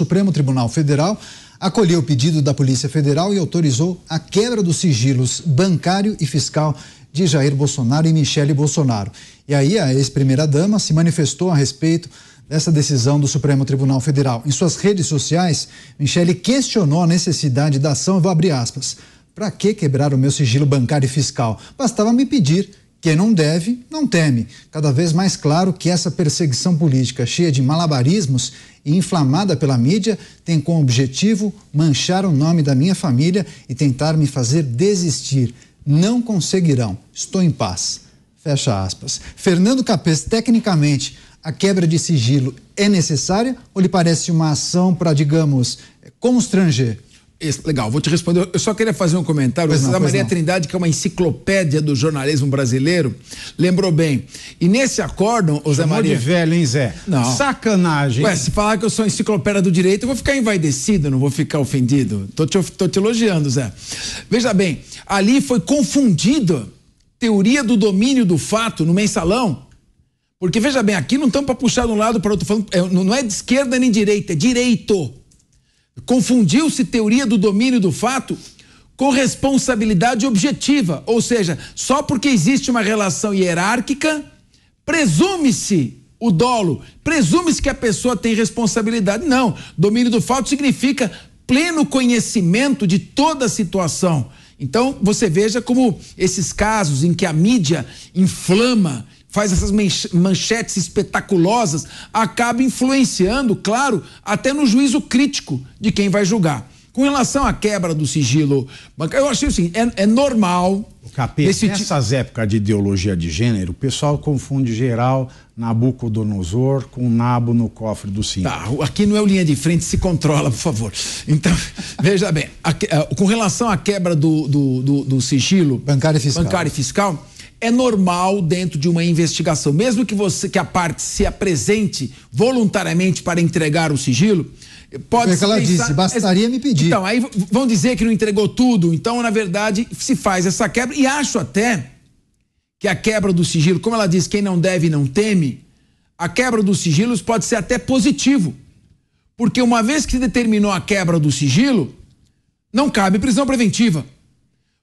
Supremo Tribunal Federal acolheu o pedido da Polícia Federal e autorizou a quebra dos sigilos bancário e fiscal de Jair Bolsonaro e Michele Bolsonaro. E aí a ex-primeira-dama se manifestou a respeito dessa decisão do Supremo Tribunal Federal. Em suas redes sociais, Michele questionou a necessidade da ação, vou abrir aspas, para que quebrar o meu sigilo bancário e fiscal? Bastava me pedir quem não deve, não teme. Cada vez mais claro que essa perseguição política, cheia de malabarismos e inflamada pela mídia, tem como objetivo manchar o nome da minha família e tentar me fazer desistir. Não conseguirão. Estou em paz. Fecha aspas. Fernando Capês, tecnicamente, a quebra de sigilo é necessária ou lhe parece uma ação para, digamos, constranger Legal, vou te responder. Eu só queria fazer um comentário. Pois não, a Maria não. Trindade, que é uma enciclopédia do jornalismo brasileiro, lembrou bem. E nesse acórdão, o Zé Maria. de velho, hein, Zé? Não. Sacanagem. Ué, se falar que eu sou enciclopédia do direito, eu vou ficar envaidecido, não vou ficar ofendido. Tô te, tô te elogiando, Zé. Veja bem, ali foi confundido teoria do domínio do fato no mensalão porque veja bem, aqui não estamos para puxar de um lado para outro, é, não é de esquerda nem direita, é direito. Confundiu-se teoria do domínio do fato com responsabilidade objetiva, ou seja, só porque existe uma relação hierárquica, presume-se o dolo, presume-se que a pessoa tem responsabilidade. Não, domínio do fato significa pleno conhecimento de toda a situação. Então, você veja como esses casos em que a mídia inflama faz essas manchetes espetaculosas, acaba influenciando, claro, até no juízo crítico de quem vai julgar. Com relação à quebra do sigilo, bancário eu achei assim, é, é normal. capeta, nessas épocas de ideologia de gênero, o pessoal confunde geral Nabucodonosor com nabo no cofre do cinto. Tá, aqui não é o linha de frente, se controla, por favor. Então, veja bem, a, a, com relação à quebra do, do, do, do sigilo bancário e fiscal, bancário e fiscal é normal dentro de uma investigação, mesmo que você que a parte se apresente voluntariamente para entregar o sigilo, pode é que ela pensar... disse, bastaria me pedir. Então, aí vão dizer que não entregou tudo, então na verdade se faz essa quebra e acho até que a quebra do sigilo, como ela diz, quem não deve não teme, a quebra dos sigilos pode ser até positivo. Porque uma vez que se determinou a quebra do sigilo, não cabe prisão preventiva.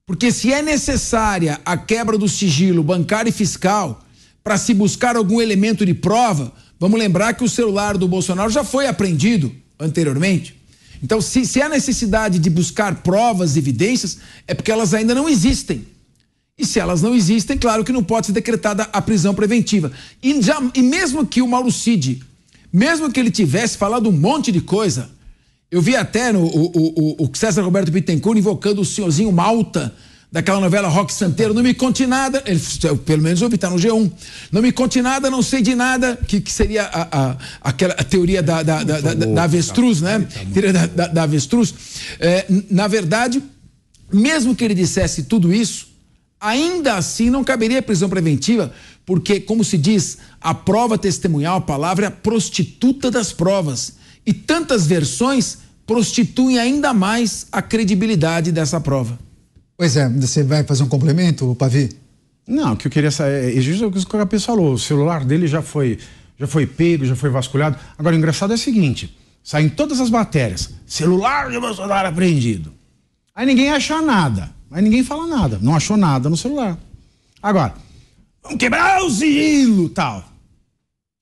Porque se é necessária a quebra do sigilo bancário e fiscal para se buscar algum elemento de prova, vamos lembrar que o celular do Bolsonaro já foi apreendido anteriormente. Então, se, se há necessidade de buscar provas, evidências, é porque elas ainda não existem. E se elas não existem, claro que não pode ser decretada a prisão preventiva. E, já, e mesmo que o Mauro Cid, mesmo que ele tivesse falado um monte de coisa, eu vi até no, o, o, o César Roberto Bittencourt invocando o senhorzinho Malta daquela novela Rock Santeiro, não me conte nada, ele, pelo menos eu está no G1, não me conte nada, não sei de nada, que, que seria a, a, aquela a teoria da, da, da, da, da avestruz, né? Tá teoria da, da, avestruz. É, na verdade, mesmo que ele dissesse tudo isso, ainda assim não caberia prisão preventiva, porque, como se diz, a prova testemunhal, a palavra é a prostituta das provas e tantas versões prostituem ainda mais a credibilidade dessa prova. Pois é, você vai fazer um complemento, Pavi? Não, o que eu queria saber é, é o que o Capês falou, o celular dele já foi, já foi pego, já foi vasculhado. Agora, o engraçado é o seguinte, saem todas as matérias, celular de Bolsonaro apreendido. Aí ninguém acha nada, aí ninguém fala nada, não achou nada no celular. Agora, vamos quebrar o sigilo, tal.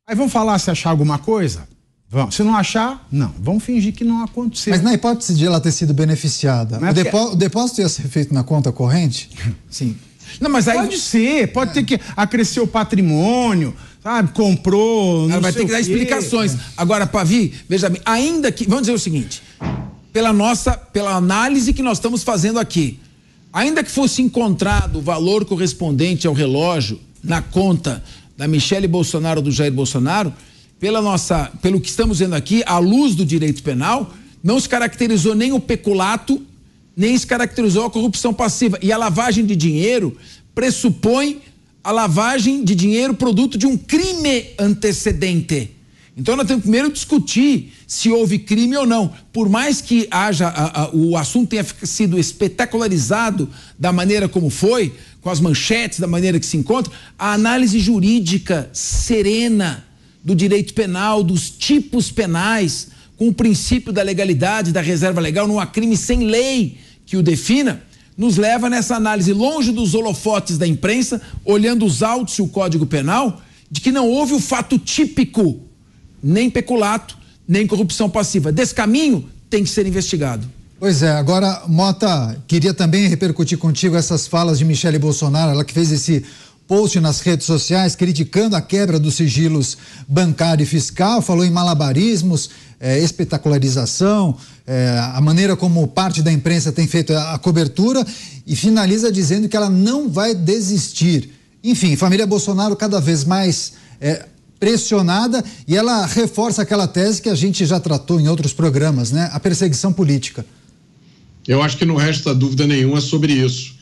Aí vão falar se achar alguma coisa, Vamos. Se não achar, não. Vamos fingir que não aconteceu. Mas na hipótese de ela ter sido beneficiada, o, é o, depósito ia ser feito na conta corrente? Sim. Não, mas aí... Pode ser, pode é. ter que acrescer o patrimônio, sabe? Comprou. Ela vai ter que dar explicações. Agora, Pavi, veja bem, ainda que. Vamos dizer o seguinte: pela nossa, pela análise que nós estamos fazendo aqui, ainda que fosse encontrado o valor correspondente ao relógio na conta da Michele Bolsonaro ou do Jair Bolsonaro, pela nossa, pelo que estamos vendo aqui, à luz do direito penal, não se caracterizou nem o peculato, nem se caracterizou a corrupção passiva. E a lavagem de dinheiro pressupõe a lavagem de dinheiro produto de um crime antecedente. Então nós temos que primeiro discutir se houve crime ou não. Por mais que haja a, a, o assunto tenha sido espetacularizado da maneira como foi, com as manchetes da maneira que se encontra, a análise jurídica serena do direito penal, dos tipos penais, com o princípio da legalidade, da reserva legal, não há crime sem lei que o defina, nos leva nessa análise longe dos holofotes da imprensa, olhando os autos e o Código Penal, de que não houve o fato típico, nem peculato, nem corrupção passiva. Desse caminho tem que ser investigado. Pois é, agora, Mota, queria também repercutir contigo essas falas de Michele Bolsonaro, ela que fez esse post nas redes sociais criticando a quebra dos sigilos bancário e fiscal, falou em malabarismos, eh, espetacularização, é, a maneira como parte da imprensa tem feito a, a cobertura e finaliza dizendo que ela não vai desistir. Enfim, família Bolsonaro cada vez mais é, pressionada e ela reforça aquela tese que a gente já tratou em outros programas, né? A perseguição política. Eu acho que não resta dúvida nenhuma sobre isso.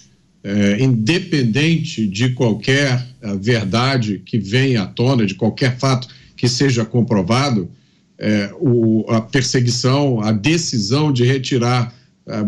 É, independente de qualquer é, verdade que venha à tona, de qualquer fato que seja comprovado, é, o, a perseguição, a decisão de retirar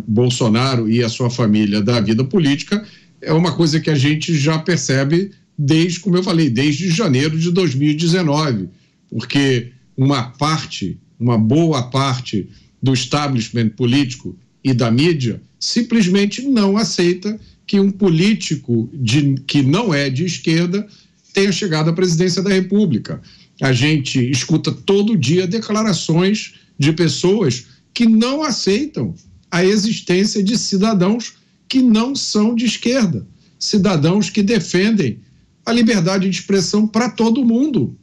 Bolsonaro e a sua família da vida política é uma coisa que a gente já percebe desde, como eu falei, desde janeiro de 2019, porque uma parte, uma boa parte do establishment político e da mídia simplesmente não aceita que um político de, que não é de esquerda tenha chegado à presidência da República. A gente escuta todo dia declarações de pessoas que não aceitam a existência de cidadãos que não são de esquerda, cidadãos que defendem a liberdade de expressão para todo mundo.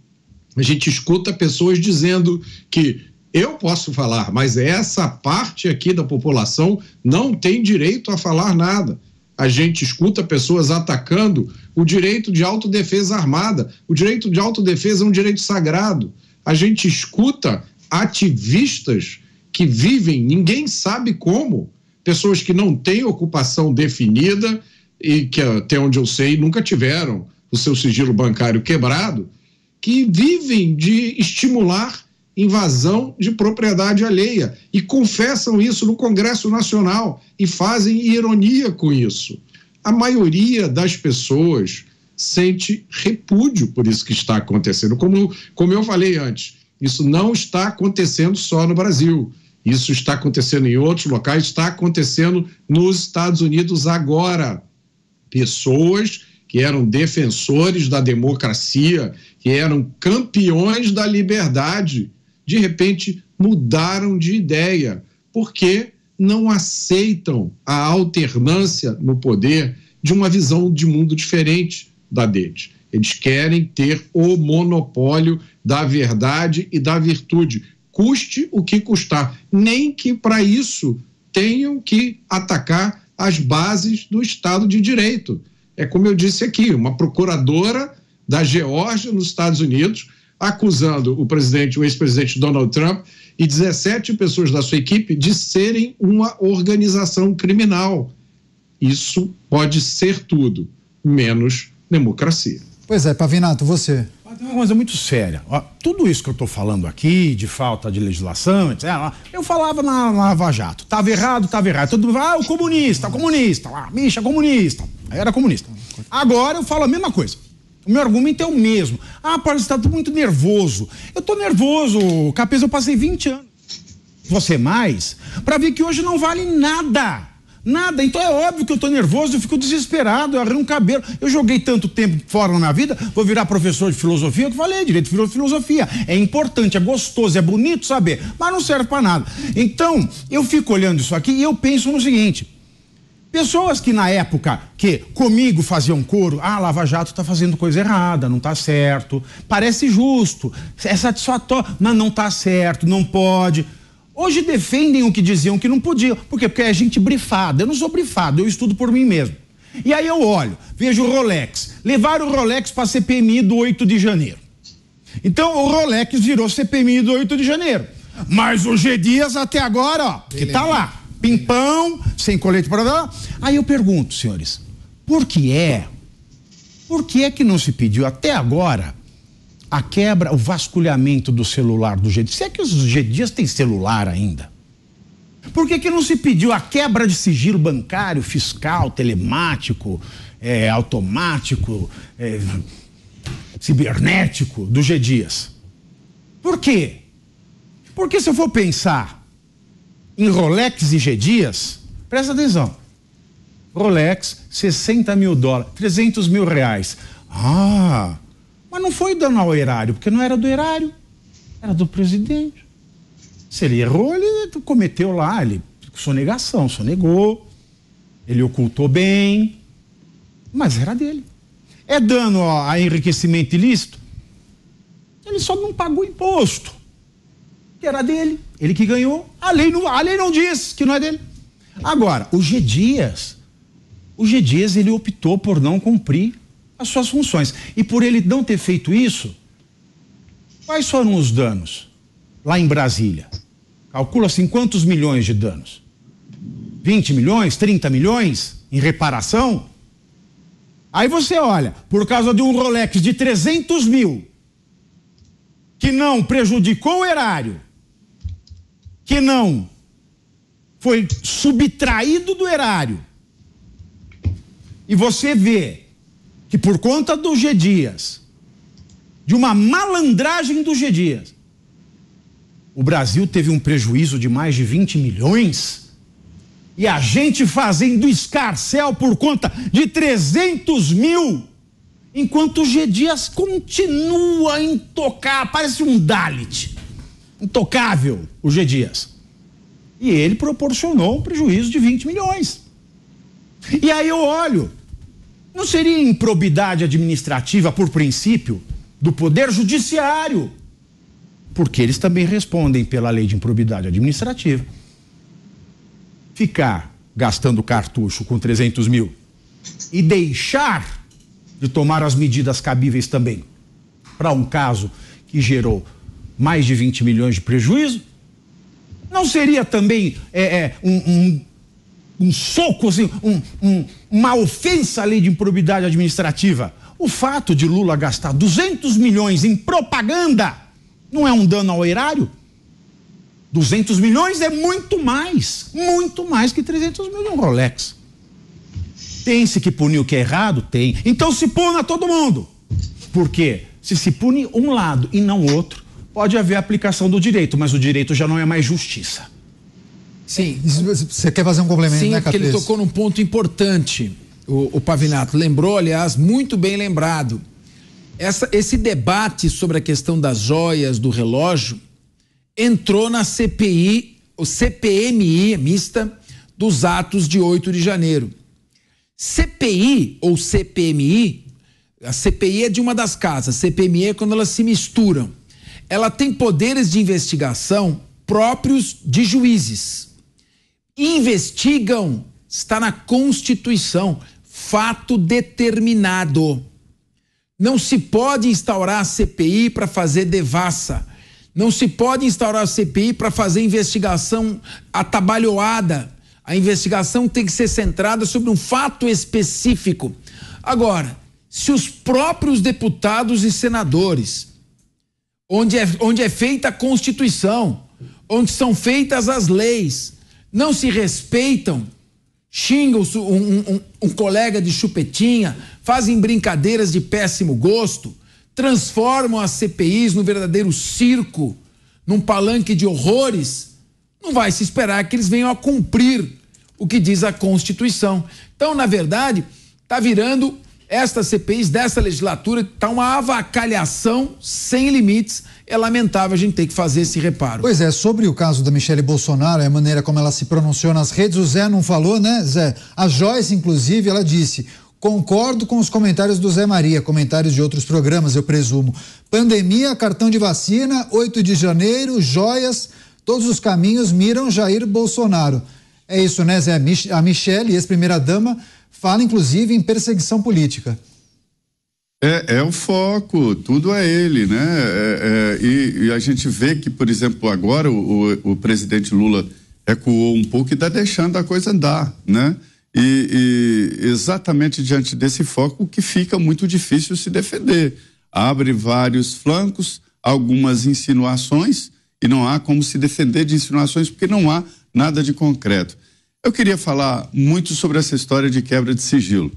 A gente escuta pessoas dizendo que eu posso falar, mas essa parte aqui da população não tem direito a falar nada a gente escuta pessoas atacando o direito de autodefesa armada. O direito de autodefesa é um direito sagrado. A gente escuta ativistas que vivem, ninguém sabe como, pessoas que não têm ocupação definida e que, até onde eu sei, nunca tiveram o seu sigilo bancário quebrado, que vivem de estimular invasão de propriedade alheia e confessam isso no Congresso Nacional e fazem ironia com isso. A maioria das pessoas sente repúdio por isso que está acontecendo. Como, como eu falei antes, isso não está acontecendo só no Brasil. Isso está acontecendo em outros locais, está acontecendo nos Estados Unidos agora. Pessoas que eram defensores da democracia, que eram campeões da liberdade, de repente mudaram de ideia, porque não aceitam a alternância no poder de uma visão de mundo diferente da deles. Eles querem ter o monopólio da verdade e da virtude, custe o que custar, nem que para isso tenham que atacar as bases do Estado de Direito. É como eu disse aqui, uma procuradora da Geórgia nos Estados Unidos acusando o presidente, o ex-presidente Donald Trump e 17 pessoas da sua equipe de serem uma organização criminal. Isso pode ser tudo, menos democracia. Pois é, Pavinato, você. Mas tem uma coisa muito séria. Ó, tudo isso que eu estou falando aqui, de falta de legislação, etc., eu falava na, Lava Jato. Estava errado, estava errado. Todo mundo ah, o comunista, o comunista, lá, bicha, comunista. Aí era comunista. Agora eu falo a mesma coisa. O meu argumento é o mesmo. Ah, Paulo, você está muito nervoso. Eu estou nervoso, Capês, eu passei 20 anos. Você mais? Para ver que hoje não vale nada. Nada. Então é óbvio que eu estou nervoso, eu fico desesperado, eu arranco cabelo. Eu joguei tanto tempo fora na minha vida, vou virar professor de filosofia, é que falei, direito de filosofia. É importante, é gostoso, é bonito saber, mas não serve para nada. Então, eu fico olhando isso aqui e eu penso no seguinte: Pessoas que na época que comigo faziam coro, ah, Lava Jato está fazendo coisa errada, não está certo, parece justo, é satisfatório, mas não está certo, não pode. Hoje defendem o que diziam que não podia, Por quê? Porque é gente brifada. Eu não sou brifado, eu estudo por mim mesmo. E aí eu olho, vejo o Rolex. Levaram o Rolex para a CPMI do 8 de janeiro. Então o Rolex virou CPMI do 8 de janeiro. Mas o G Dias até agora, ó, que tá lá pimpão, sem colete para dar. Aí eu pergunto, senhores, por que é? Por que é que não se pediu até agora a quebra, o vasculhamento do celular do G Se é que os G têm celular ainda. Por que, que não se pediu a quebra de sigilo bancário, fiscal, telemático, é, automático, é, cibernético do G Dias? Por quê? Porque se eu for pensar em Rolex e G Dias, presta atenção. Rolex, 60 mil dólares, 300 mil reais. Ah, mas não foi dando ao erário, porque não era do erário, era do presidente. Se ele errou, ele cometeu lá, ele sonegação, sonegou, ele ocultou bem, mas era dele. É dano a enriquecimento ilícito? Ele só não pagou imposto era dele, ele que ganhou. A lei não, a lei não diz que não é dele. Agora, o G Dias, o G Dias ele optou por não cumprir as suas funções. E por ele não ter feito isso, quais foram os danos lá em Brasília? Calcula-se em quantos milhões de danos? 20 milhões, 30 milhões em reparação? Aí você olha, por causa de um Rolex de 300 mil, que não prejudicou o erário, que não foi subtraído do erário. E você vê que por conta do G Dias, de uma malandragem do G Dias, o Brasil teve um prejuízo de mais de 20 milhões e a gente fazendo escarcel por conta de 300 mil, enquanto o G Dias continua a intocar, parece um Dalit intocável o G Dias. E ele proporcionou um prejuízo de 20 milhões. E aí eu olho, não seria improbidade administrativa por princípio do poder judiciário? Porque eles também respondem pela lei de improbidade administrativa. Ficar gastando cartucho com 300 mil e deixar de tomar as medidas cabíveis também para um caso que gerou mais de 20 milhões de prejuízo? Não seria também é, é, um, um, um, soco, assim, um, uma ofensa à lei de improbidade administrativa? O fato de Lula gastar 200 milhões em propaganda não é um dano ao erário? 200 milhões é muito mais, muito mais que 300 milhões de Rolex. Tem-se que punir o que é errado? Tem. Então se puna todo mundo. Porque se se pune um lado e não outro, pode haver aplicação do direito, mas o direito já não é mais justiça. Sim. Você quer fazer um complemento, Sim, né, Sim, porque ele tocou num ponto importante, o, o Pavinato. Lembrou, aliás, muito bem lembrado. Essa, esse debate sobre a questão das joias, do relógio, entrou na CPI, o CPMI mista, dos atos de 8 de janeiro. CPI ou CPMI, a CPI é de uma das casas, CPMI é quando elas se misturam ela tem poderes de investigação próprios de juízes. Investigam, está na Constituição, fato determinado. Não se pode instaurar a CPI para fazer devassa. Não se pode instaurar a CPI para fazer investigação atabalhoada. A investigação tem que ser centrada sobre um fato específico. Agora, se os próprios deputados e senadores onde é, onde é feita a Constituição, onde são feitas as leis, não se respeitam, xingam um, um, um colega de chupetinha, fazem brincadeiras de péssimo gosto, transformam as CPIs no verdadeiro circo, num palanque de horrores, não vai se esperar que eles venham a cumprir o que diz a Constituição. Então, na verdade, está virando estas CPIs dessa legislatura está uma avacalhação sem limites. É lamentável a gente ter que fazer esse reparo. Pois é, sobre o caso da Michelle Bolsonaro, é a maneira como ela se pronunciou nas redes, o Zé não falou, né, Zé? A Joyce, inclusive, ela disse: Concordo com os comentários do Zé Maria, comentários de outros programas, eu presumo. Pandemia, cartão de vacina, 8 de janeiro, joias, todos os caminhos miram Jair Bolsonaro. É isso, né, Zé? A Michelle, ex-primeira-dama, fala inclusive em perseguição política. É, é o foco, tudo é ele, né? É, é, e, e, a gente vê que, por exemplo, agora o, o, o presidente Lula recuou um pouco e está deixando a coisa andar, né? E, e, exatamente diante desse foco que fica muito difícil se defender. Abre vários flancos, algumas insinuações, e não há como se defender de insinuações porque não há nada de concreto. Eu queria falar muito sobre essa história de quebra de sigilo.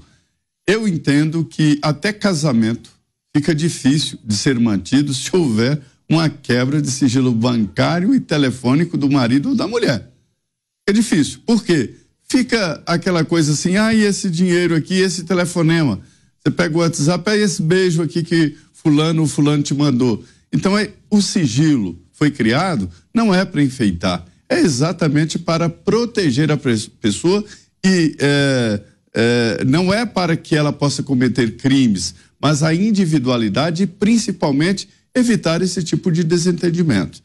Eu entendo que até casamento fica difícil de ser mantido se houver uma quebra de sigilo bancário e telefônico do marido ou da mulher. É difícil. Por quê? Fica aquela coisa assim, ah, e esse dinheiro aqui, esse telefonema. Você pega o WhatsApp, é esse beijo aqui que fulano ou fulano te mandou. Então, é, o sigilo foi criado não é para enfeitar, é exatamente para proteger a pessoa e é, é, não é para que ela possa cometer crimes, mas a individualidade e principalmente evitar esse tipo de desentendimento.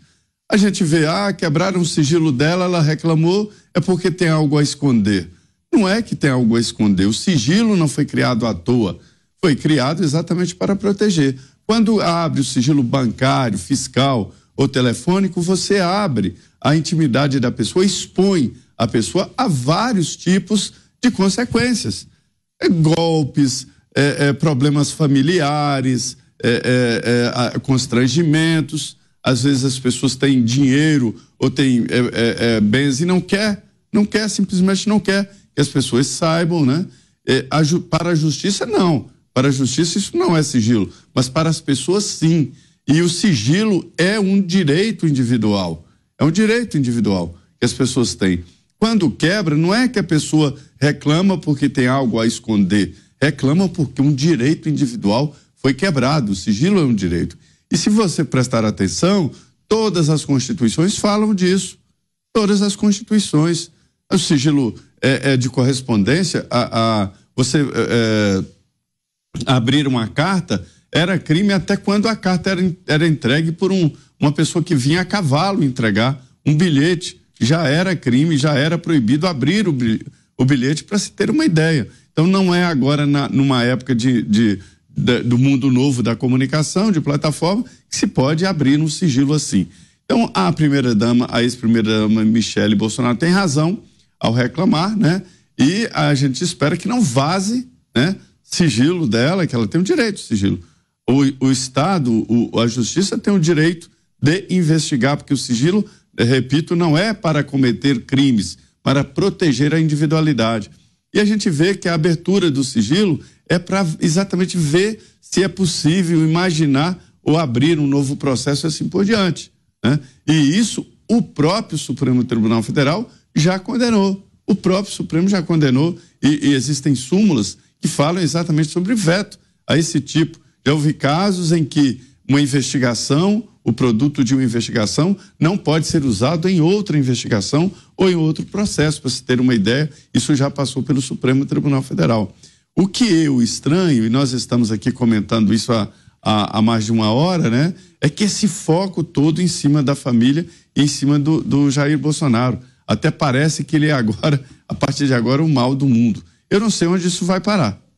A gente vê, ah, quebraram o sigilo dela, ela reclamou, é porque tem algo a esconder. Não é que tem algo a esconder, o sigilo não foi criado à toa, foi criado exatamente para proteger. Quando abre o sigilo bancário, fiscal ou telefônico, você abre a intimidade da pessoa, expõe a pessoa a vários tipos de consequências. É, golpes, é, é problemas familiares, é, é, constrangimentos. Às vezes as pessoas têm dinheiro ou têm bens e não quer, não quer, simplesmente não quer que as pessoas saibam, né? para a justiça, não. Para a justiça, isso não é sigilo, mas para as pessoas, sim. E o sigilo é um direito individual. É um direito individual que as pessoas têm. Quando quebra, não é que a pessoa reclama porque tem algo a esconder, reclama porque um direito individual foi quebrado. O sigilo é um direito. E se você prestar atenção, todas as constituições falam disso. Todas as constituições. O sigilo é, é de correspondência. A, a você é, é abrir uma carta era crime até quando a carta era, era entregue por um, uma pessoa que vinha a cavalo entregar um bilhete. Já era crime, já era proibido abrir o, o bilhete para se ter uma ideia. Então não é agora na, numa época de, de, de, do mundo novo da comunicação, de plataforma, que se pode abrir um sigilo assim. Então a primeira dama, a ex-primeira dama Michele Bolsonaro tem razão ao reclamar, né? E a gente espera que não vaze, né? Sigilo dela, que ela tem o direito de sigilo o, o Estado, o, a Justiça tem o direito de investigar, porque o sigilo, eh, repito, não é para cometer crimes, para proteger a individualidade. E a gente vê que a abertura do sigilo é para exatamente ver se é possível imaginar ou abrir um novo processo e assim por diante. Né? E isso o próprio Supremo Tribunal Federal já condenou. O próprio Supremo já condenou, e, e existem súmulas que falam exatamente sobre veto a esse tipo já houve casos em que uma investigação, o produto de uma investigação, não pode ser usado em outra investigação ou em outro processo. Para se ter uma ideia, isso já passou pelo Supremo Tribunal Federal. O que eu estranho, e nós estamos aqui comentando isso há, há, há mais de uma hora, né? É que esse foco todo em cima da família e em cima do, do Jair Bolsonaro. Até parece que ele é agora, a partir de agora, o mal do mundo. Eu não sei onde isso vai parar.